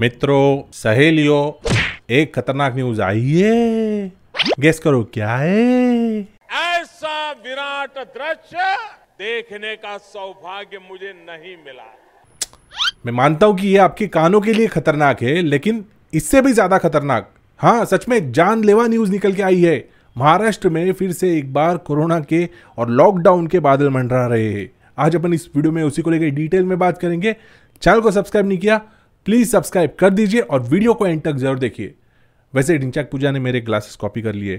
मित्रों सहेलियों एक खतरनाक न्यूज आई है गेस करो क्या है ऐसा विराट दृश्य देखने का सौभाग्य मुझे नहीं मिला मैं मानता हूं कि यह आपके कानों के लिए खतरनाक है लेकिन इससे भी ज्यादा खतरनाक हाँ सच में जानलेवा न्यूज निकल के आई है महाराष्ट्र में फिर से एक बार कोरोना के और लॉकडाउन के बादल मंडरा रहे हैं आज अपन इस वीडियो में उसी को लेकर डिटेल में बात करेंगे चैनल को सब्सक्राइब नहीं किया प्लीज़ सब्सक्राइब कर दीजिए और वीडियो को एंड तक जरूर देखिए वैसे डिंचाक पूजा ने मेरे ग्लासेस कॉपी कर लिए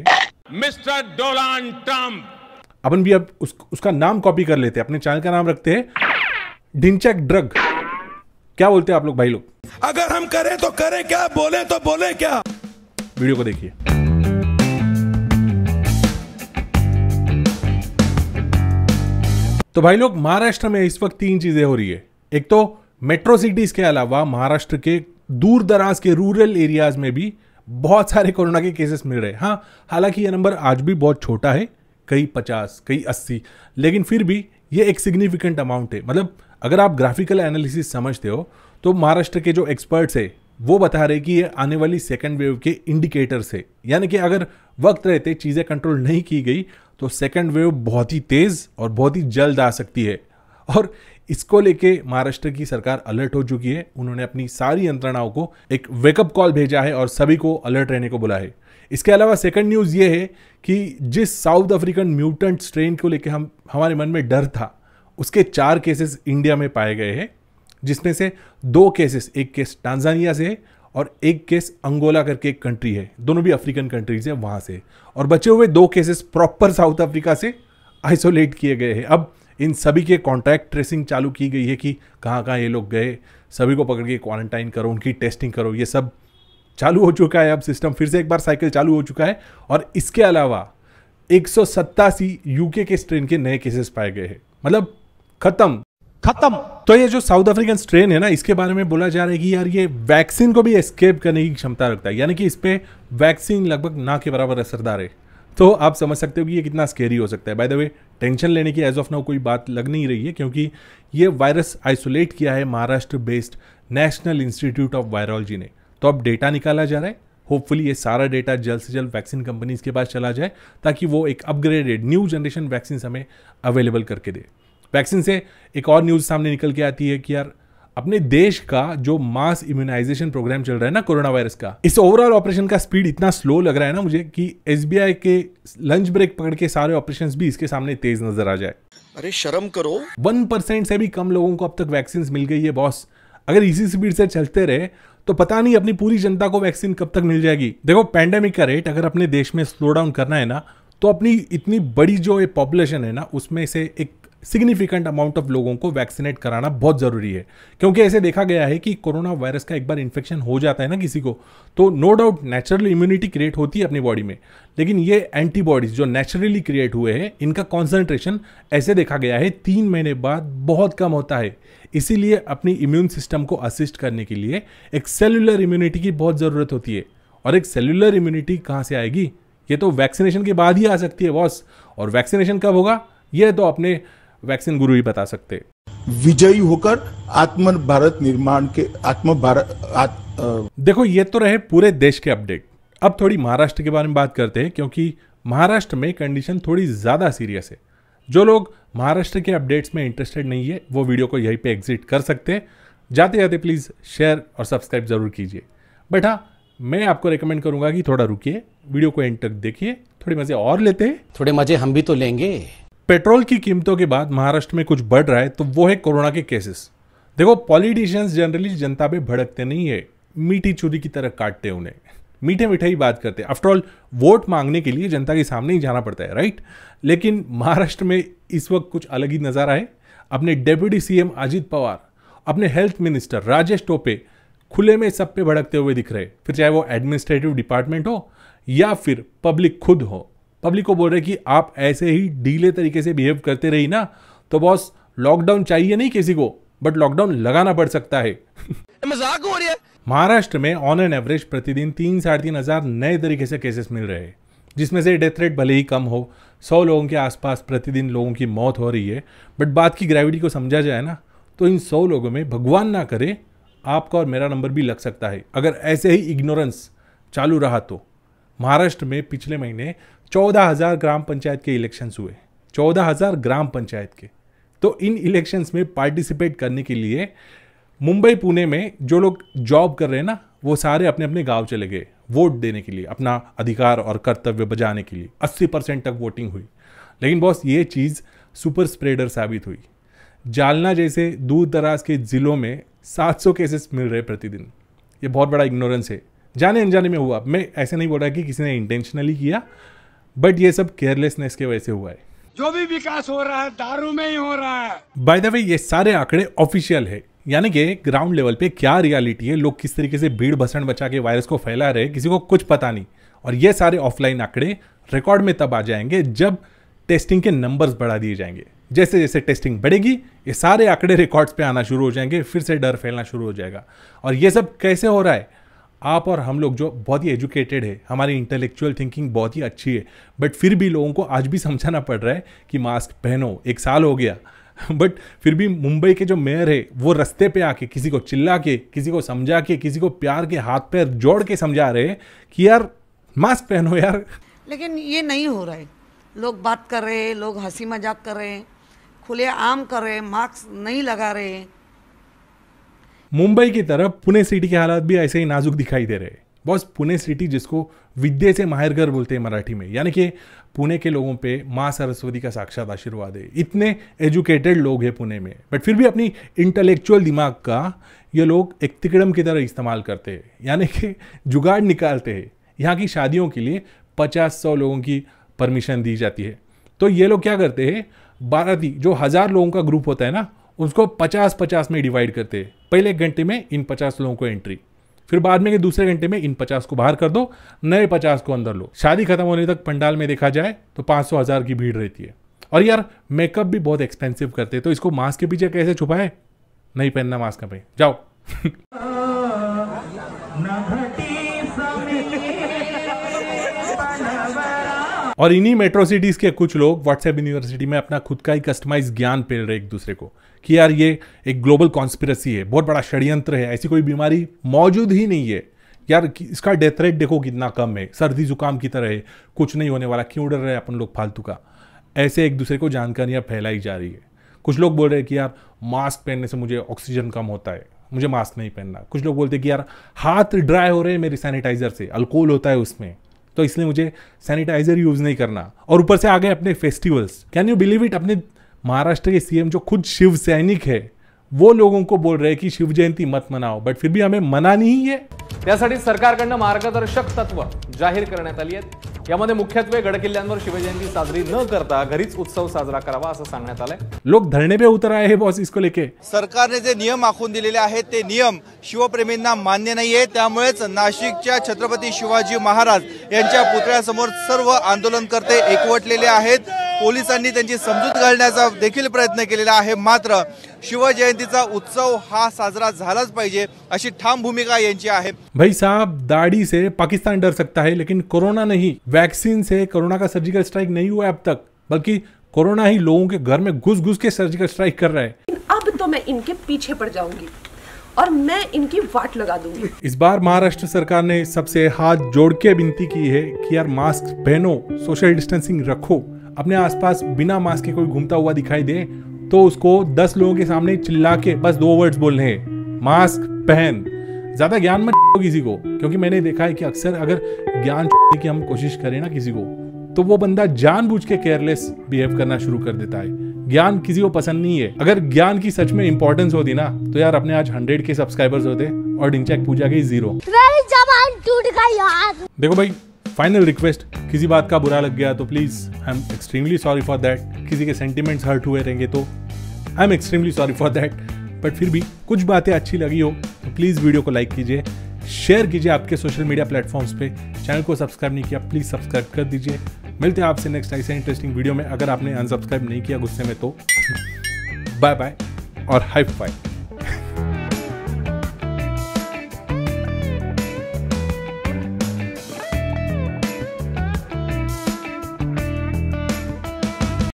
मिस्टर डोनाल्ड ट्रम्प अपन भी अब उस, उसका नाम कॉपी कर लेते हैं अपने चैनल का नाम रखते हैं ढिंचक ड्रग क्या बोलते हैं आप लोग भाई लोग अगर हम करें तो करें क्या बोले तो बोले क्या वीडियो को देखिए तो भाई लोग महाराष्ट्र में इस वक्त तीन चीजें हो रही है एक तो मेट्रो सिटीज़ के अलावा महाराष्ट्र के दूर दराज के रूरल एरियाज़ में भी बहुत सारे कोरोना के केसेस मिल रहे हैं हाँ हालांकि ये नंबर आज भी बहुत छोटा है कई पचास कई अस्सी लेकिन फिर भी ये एक सिग्निफिकेंट अमाउंट है मतलब अगर आप ग्राफिकल एनालिसिस समझते हो तो महाराष्ट्र के जो एक्सपर्ट्स है वो बता रहे कि ये आने वाली सेकेंड वेव के इंडिकेटर्स है यानी कि अगर वक्त रहते चीज़ें कंट्रोल नहीं की गई तो सेकेंड वेव बहुत ही तेज़ और बहुत ही जल्द आ सकती है और इसको लेके महाराष्ट्र की सरकार अलर्ट हो चुकी है उन्होंने अपनी सारी यंत्रणाओं को एक वेकअप कॉल भेजा है और सभी को अलर्ट रहने को बुला है इसके अलावा सेकंड न्यूज़ ये है कि जिस साउथ अफ्रीकन म्यूटेंट स्ट्रेन को लेके हम हमारे मन में डर था उसके चार केसेस इंडिया में पाए गए हैं जिसमें से दो केसेस एक केस टांजानिया से है और एक केस अंगोला करके एक कंट्री है दोनों भी अफ्रीकन कंट्रीज है वहाँ से और बचे हुए दो केसेस प्रॉपर साउथ अफ्रीका से आइसोलेट किए गए हैं अब इन सभी के कॉन्टैक्ट ट्रेसिंग चालू की गई है कि कहाँ कहाँ ये लोग गए सभी को पकड़ के क्वारंटाइन करो उनकी टेस्टिंग करो ये सब चालू हो चुका है अब सिस्टम फिर से एक बार साइकिल चालू हो चुका है और इसके अलावा एक यूके के स्ट्रेन के नए केसेस पाए गए हैं मतलब खत्म खत्म तो ये जो साउथ अफ्रीकन स्ट्रेन है ना इसके बारे में बोला जा रहा है कि यार ये वैक्सीन को भी एस्केप करने की क्षमता रखता है यानी कि इस पर वैक्सीन लगभग ना के बराबर असरदार है तो आप समझ सकते हो कि ये कितना स्केरी हो सकता है बाय द वे टेंशन लेने की एज ऑफ नाउ कोई बात लग नहीं रही है क्योंकि ये वायरस आइसोलेट किया है Maharashtra based National Institute of Virology ने तो अब डेटा निकाला जा रहा है होपफुली ये सारा डेटा जल्द से जल्द वैक्सीन कंपनीज के पास चला जाए ताकि वो एक अपग्रेडेड न्यू जनरेशन वैक्सीन हमें अवेलेबल करके दे वैक्सीन से एक और न्यूज़ सामने निकल के आती है कि यार अपने देश का जो मास इम्यूनाइजेशन प्रोग्राम चल रहा है ना कोरोना वायरस का इस ओवरऑल ऑपरेशन का स्पीड इतना स्लो लग रहा है ना मुझे कि एस के लंच ब्रेक पकड़ के सारे ऑपरेशन भी इसके सामने तेज नजर आ जाए अरे शर्म करो वन परसेंट से भी कम लोगों को अब तक वैक्सीन मिल गई है बॉस अगर इसी स्पीड से चलते रहे तो पता नहीं अपनी पूरी जनता को वैक्सीन कब तक मिल जाएगी देखो पैंडेमिक का रेट अगर अपने देश में स्लो डाउन करना है ना तो अपनी इतनी बड़ी जो ये पॉपुलेशन है ना उसमें से एक सिग्निफिकेंट अमाउंट ऑफ लोगों को वैक्सीनेट कराना बहुत ज़रूरी है क्योंकि ऐसे देखा गया है कि कोरोना वायरस का एक बार इन्फेक्शन हो जाता है ना किसी को तो no doubt natural immunity create होती है अपनी बॉडी में लेकिन ये एंटीबॉडीज़ जो नेचुरली क्रिएट हुए हैं इनका कॉन्सेंट्रेशन ऐसे देखा गया है तीन महीने बाद बहुत कम होता है इसीलिए अपनी इम्यून सिस्टम को असिस्ट करने के लिए एक सेलुलर इम्यूनिटी की बहुत ज़रूरत होती है और एक सेलुलर इम्यूनिटी कहाँ से आएगी ये तो वैक्सीनेशन के बाद ही आ सकती है बॉस और वैक्सीनेशन कब होगा ये तो अपने वैक्सीन गुरु ही बता सकते विजयी होकर आत्म भारत निर्माण के आत्म भारत आत, देखो ये तो रहे पूरे देश के अपडेट अब थोड़ी महाराष्ट्र के बारे में बात करते हैं क्योंकि महाराष्ट्र में कंडीशन थोड़ी ज़्यादा सीरियस है जो लोग महाराष्ट्र के अपडेट्स में इंटरेस्टेड नहीं है वो वीडियो को यहीं पे एग्जिट कर सकते हैं जाते जाते प्लीज़ शेयर और सब्सक्राइब ज़रूर कीजिए बट हाँ मैं आपको रिकमेंड करूंगा कि थोड़ा रुकिए वीडियो को एंड तक देखिए थोड़े मज़े और लेते हैं थोड़े मज़े हम भी तो लेंगे पेट्रोल की कीमतों के बाद महाराष्ट्र में कुछ बढ़ रहा है तो वो है कोरोना के केसेस देखो पॉलिटिशियंस जनरली जनता पे भड़कते नहीं है मीठी चूरी की तरह काटते उन्हें मीठे मीठे ही बात करते हैं आफ्टरऑल वोट मांगने के लिए जनता के सामने ही जाना पड़ता है राइट लेकिन महाराष्ट्र में इस वक्त कुछ अलग ही नज़ारा है अपने डेप्यूटी सीएम अजीत पवार अपने हेल्थ मिनिस्टर राजेश टोपे खुले में सब पे भड़कते हुए दिख रहे फिर चाहे वो एडमिनिस्ट्रेटिव डिपार्टमेंट हो या फिर पब्लिक खुद हो पब्लिक को बोल रहे कि आप ऐसे ही ढीले तरीके से बिहेव करते रही ना तो बॉस लॉकडाउन चाहिए नहीं किसी को बट लॉकडाउन लगाना पड़ सकता है मजाक हो रही है महाराष्ट्र में ऑन एन एवरेज प्रतिदिन तीन साढ़े तीन हजार नए तरीके से केसेस मिल रहे हैं जिसमें से डेथ रेट भले ही कम हो सौ लोगों के आसपास प्रतिदिन लोगों की मौत हो रही है बट बात की ग्रेविटी को समझा जाए ना तो इन सौ लोगों में भगवान ना करे आपका और मेरा नंबर भी लग सकता है अगर ऐसे ही इग्नोरेंस चालू रहा तो महाराष्ट्र में पिछले महीने चौदह हज़ार ग्राम पंचायत के इलेक्शंस हुए चौदह हज़ार ग्राम पंचायत के तो इन इलेक्शंस में पार्टिसिपेट करने के लिए मुंबई पुणे में जो लोग जॉब कर रहे हैं ना वो सारे अपने अपने गांव चले गए वोट देने के लिए अपना अधिकार और कर्तव्य बजाने के लिए 80 परसेंट तक वोटिंग हुई लेकिन बॉस ये चीज़ सुपर स्प्रेडर साबित हुई जालना जैसे दूर दराज के ज़िलों में 700 केसेस मिल रहे प्रतिदिन ये बहुत बड़ा इग्नोरेंस है जाने अनजाने में हुआ मैं ऐसे नहीं बोल रहा कि किसी ने इंटेंशनली किया बट ये सब केयरलेसनेस के वजह से हुआ है जो भी विकास हो रहा है दारू में ही हो रहा है बाय द वे ये सारे आंकड़े ऑफिशियल है यानी कि ग्राउंड लेवल पे क्या रियलिटी है लोग किस तरीके से भीड़ भसण बचा के वायरस को फैला रहे किसी को कुछ पता नहीं और ये सारे ऑफलाइन आंकड़े रिकॉर्ड में तब आ जाएंगे जब टेस्टिंग के नंबर्स बढ़ा दिए जाएंगे जैसे जैसे टेस्टिंग बढ़ेगी ये सारे आंकड़े रिकॉर्ड्स पे आना शुरू हो जाएंगे फिर से डर फैलना शुरू हो जाएगा और ये सब कैसे हो रहा है आप और हम लोग जो बहुत ही एजुकेटेड है हमारी इंटेलेक्चुअल थिंकिंग बहुत ही अच्छी है बट फिर भी लोगों को आज भी समझाना पड़ रहा है कि मास्क पहनो एक साल हो गया बट फिर भी मुंबई के जो मेयर है वो रस्ते पे आके किसी को चिल्ला के किसी को समझा के किसी को प्यार के हाथ पैर जोड़ के समझा रहे हैं कि यार मास्क पहनो यार लेकिन ये नहीं हो रहा है लोग बात कर रहे हैं लोग हंसी मजाक कर रहे हैं खुले आम कर रहे हैं मास्क नहीं लगा रहे हैं मुंबई की तरफ पुणे सिटी के हालात भी ऐसे ही नाजुक दिखाई दे रहे हैं बॉस पुणे सिटी जिसको विद्या से माहिरगर बोलते हैं मराठी में यानी कि पुणे के लोगों पे माँ सरस्वती का साक्षात आशीर्वाद है इतने एजुकेटेड लोग हैं पुणे में बट फिर भी अपनी इंटेलेक्चुअल दिमाग का ये लोग एक तिकड़म की तरह इस्तेमाल करते हैं यानी कि जुगाड़ निकालते हैं यहाँ की शादियों के लिए पचास सौ लोगों की परमिशन दी जाती है तो ये लोग क्या करते हैं बाराती जो हज़ार लोगों का ग्रुप होता है ना उसको पचास पचास में डिवाइड करते पहले एक घंटे में इन पचास लोगों को एंट्री फिर बाद में के दूसरे घंटे में इन पचास को बाहर कर दो नए पचास को अंदर लो शादी खत्म होने तक पंडाल में देखा जाए तो पाँच सौ हज़ार की भीड़ रहती है और यार मेकअप भी बहुत एक्सपेंसिव करते तो इसको मास्क के पीछे कैसे छुपाए नहीं पहनना मास्क का जाओ और इन्हीं मेट्रो सिटीज़ के कुछ लोग व्हाट्सएप यूनिवर्सिटी में अपना खुद का ही कस्टमाइज ज्ञान पेल रहे एक दूसरे को कि यार ये एक ग्लोबल कॉन्स्पिरसी है बहुत बड़ा षड्यंत्र है ऐसी कोई बीमारी मौजूद ही नहीं है यार इसका डेथ रेट देखो कितना कम है सर्दी जुकाम की तरह है कुछ नहीं होने वाला क्यों डर रहे हैं अपन लोग फालतू का ऐसे एक दूसरे को जानकारियाँ फैलाई जा रही है कुछ लोग बोल रहे हैं कि यार मास्क पहनने से मुझे ऑक्सीजन कम होता है मुझे मास्क नहीं पहनना कुछ लोग बोलते हैं कि यार हाथ ड्राई हो रहे हैं मेरे सैनिटाइजर से अल्कोहल होता है उसमें तो इसलिए मुझे सैनिटाइजर यूज़ नहीं करना और ऊपर से आ गए अपने festivals can you believe it अपने महाराष्ट्र के सीएम जो खुद शिव सैनिक है वो लोगों को बोल रहे की शिव जयंती मत मनाओ बट फिर भी हमें मना नहीं है त्यासाठी सरकारकडनं मार्गदर्शक तत्व जाहीर करण्यात आली आहेत यामध्ये मुख्यत्वे गडकिल्ल्यांवर शिवजयंती साजरी न करता घरीच उत्सव साजरा करावा असं सांगण्यात आलंय लोक धरणे पे उतर हे बॉस इसको लेके सरकारने जे नियम आखून दिलेले आहेत ते नियम शिवप्रेमींना मान्य नाहीये त्यामुळेच नाशिकच्या छत्रपती शिवाजी महाराज यांच्या पुतळ्यासमोर सर्व आंदोलनकर्ते एकवटलेले आहेत पोलिस समझूत घ घालण्याचा प्रयत्न के लिए मात्र शिवजयंती उत्सव हा साजरा झालाच पाहिजे ठाम भूमिका यांची भाई साहब दाढ़ी से पाकिस्तान डर सकता है लेकिन कोरोना नहीं वैक्सीन से कोरोना का सर्जिकल स्ट्राइक नहीं हुआ अब तक बल्कि कोरोना ही लोगों के घर में घुस घुस के सर्जिकल स्ट्राइक कर रहा है अब तो मैं इनके पीछे पड़ जाऊंगी और मैं इनकी वाट लगा दूंगी इस बार महाराष्ट्र सरकार ने सबसे हाथ जोड़ के विनती की है कि यार मास्क पहनो सोशल डिस्टेंसिंग रखो अपने आसपास बिना मास्क के कोई घूमता हुआ दिखाई दे तो उसको दस लोगों के सामने चिल्ला के बस दो वर्ड्स बोलने हैं मास्क पहन ज़्यादा ज्ञान मत दो किसी को क्योंकि मैंने देखा है कि अक्सर अगर ज्ञान की हम कोशिश करें ना किसी को तो वो बंदा जानबूझ के केयरलेस बिहेव करना शुरू कर देता है ज्ञान किसी को पसंद नहीं है अगर ज्ञान की सच में इंपॉर्टेंस होती ना तो यार अपने आज हंड्रेड के सब्सक्राइबर्स होते और डिंचैक पूजा के जीरो देखो भाई फाइनल रिक्वेस्ट किसी बात का बुरा लग गया तो please I am extremely sorry for that किसी के सेंटिमेंट्स हर्ट हुए रहेंगे तो I am extremely sorry for that but फिर भी कुछ बातें अच्छी लगी हो तो प्लीज़ वीडियो को लाइक कीजिए शेयर कीजिए आपके सोशल मीडिया प्लेटफॉर्म्स पे चैनल को सब्सक्राइब नहीं किया प्लीज़ सब्सक्राइब कर दीजिए मिलते हैं आपसे नेक्स्ट ऐसे इंटरेस्टिंग वीडियो में अगर आपने अनसब्सक्राइब नहीं किया गुस्से में तो बाय बाय और हाई फाइव